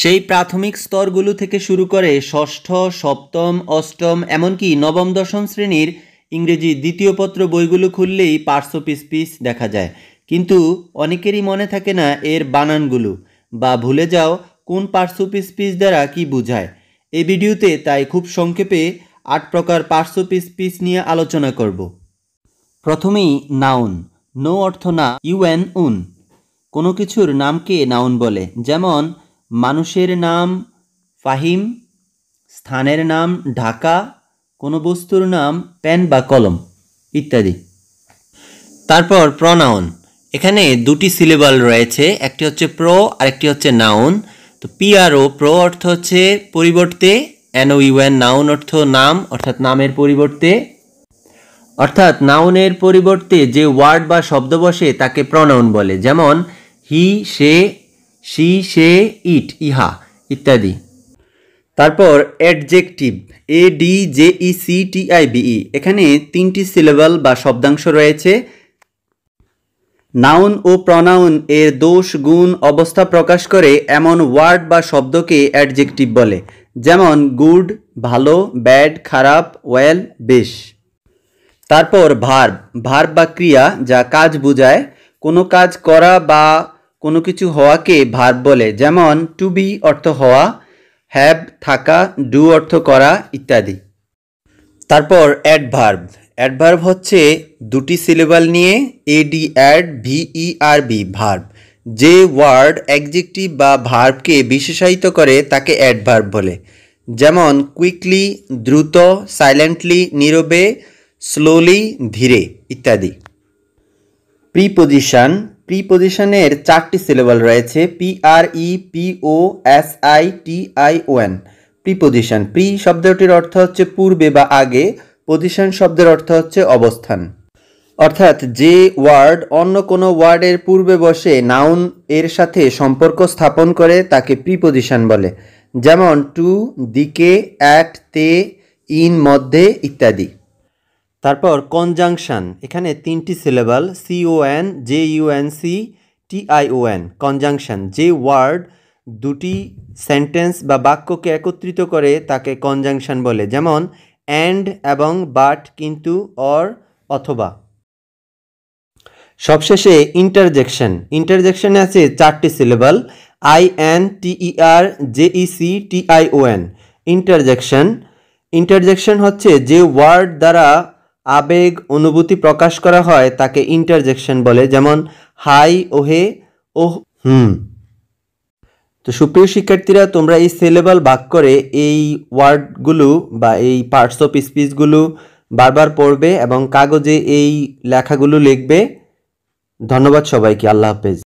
সেই প্রাথমিক স্তরগুলো থেকে শুরু করে ষষ্ঠ সপ্তম অষ্টম এমনকি নবম দশম শ্রেণীর ইংরেজি দ্বিতীয় পত্র বইগুলো খুললেই পার্শ্ব পিস পিস দেখা যায় কিন্তু অনেকেরই মনে থাকে না এর বানানগুলো বা ভুলে যাও কোন পার্শ্ব পিস পিস দ্বারা কি বুঝায় এই ভিডিওতে তাই খুব সংক্ষেপে আট প্রকার পার্শ্ব পিস পিস নিয়ে আলোচনা করব প্রথমেই নাউন নো অর্থ না ইউএন উন কোনো কিছুর নামকে নাউন বলে যেমন মানুষের নাম ফাহিম স্থানের নাম ঢাকা কোনো বস্তুর নাম পেন বা কলম ইত্যাদি তারপর প্রনাউন এখানে দুটি সিলেবাল রয়েছে একটি হচ্ছে প্র আরেকটি হচ্ছে নাউন তো পিআরও প্রো অর্থ হচ্ছে পরিবর্তে এন ইউএন নাউন অর্থ নাম অর্থাৎ নামের পরিবর্তে অর্থাৎ নাউনের পরিবর্তে যে ওয়ার্ড বা শব্দ বসে তাকে প্রনাউন বলে যেমন হি সে সি সে ইট ইহা ইত্যাদি তারপর adjective A D J E C T I v e এখানে তিনটি সিলেবাল বা শব্দাংশ রয়েছে নাউন ও প্রনাউন এর দোষ গুণ অবস্থা প্রকাশ করে এমন ওয়ার্ড বা শব্দকে অ্যাডজেকটিভ বলে যেমন গুড ভালো ব্যাড খারাপ ওয়েল বেশ তারপর ভার্ব ভার্ব বা ক্রিয়া যা কাজ বোঝায় কোনো কাজ করা বা কোনো কিছু হওয়াকে ভার্ব বলে যেমন টু বি অর্থ হওয়া হ্যাভ থাকা ডু অর্থ করা ইত্যাদি তারপর অ্যাডভার্ব অ্যাডভার্ব হচ্ছে দুটি সিলেবাল নিয়ে A D ad V E R B verb যে ওয়ার্ড একজেক্টিভ বা ভার্বকে বিশেষায়িত করে তাকে অ্যাডভার্ব বলে যেমন কুইকলি দ্রুত সাইলেন্টলি নীরবে স্লোলি ধীরে ইত্যাদি প্রিপোজিশন প্রিপোজিশনের চারটি সিলেবল রয়েছে P R E P O S I T I one preposition pre শব্দটির অর্থ হচ্ছে পূর্বে বা আগে পজিশন শব্দের অর্থ হচ্ছে অবস্থান অর্থাৎ যে ওয়ার্ড অন্য কোনো ওয়ার্ডের পূর্বে বসে নাউন এর সাথে সম্পর্ক স্থাপন করে তাকে প্রিপোজিশন বলে যেমন টু দিকে অ্যাট তে ইন মধ্যে ইত্যাদি তারপর কনজাংশন এখানে তিনটি syllable C O N J U N C T I O N conjunction যে ওয়ার্ড দুটি সেন্টেন্স বা বাক্যকে একত্রিত করে তাকে কনজাংশন বলে যেমন অ্যান্ড এবং বাট কিন্তু অর অথবা সবশেষে ইন্টারজেকশন ইন্টারজেকশনে আছে চারটি syllable I N T E R J E C T I O N interjection interjection হচ্ছে যে ওয়ার্ড দ্বারা আবেগ অনুভূতি প্রকাশ করা হয় তাকে ইন্টারজেকশন বলে যেমন হাই ওহে ওহ হুম তো সুপ্রিয় শিক্ষার্থীরা তোমরা এই সিলেবাল ভাগ করে এই ওয়ার্ডগুলো বা এই পার্টস অফ স্পিচগুলো বারবার পড়বে এবং কাগজে এই লেখাগুলো লিখবে ধন্যবাদ সবাইকে আল্লাহ হাফেজ